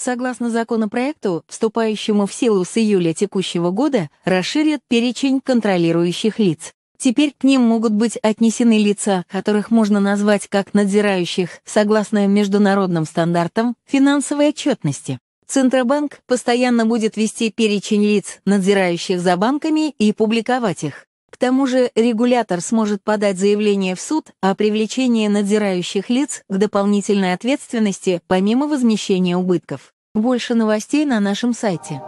согласно законопроекту, вступающему в силу с июля текущего года, расширят перечень контролирующих лиц. Теперь к ним могут быть отнесены лица, которых можно назвать как надзирающих, согласно международным стандартам финансовой отчетности. Центробанк постоянно будет вести перечень лиц, надзирающих за банками, и публиковать их. К тому же регулятор сможет подать заявление в суд о привлечении надзирающих лиц к дополнительной ответственности помимо возмещения убытков. Больше новостей на нашем сайте.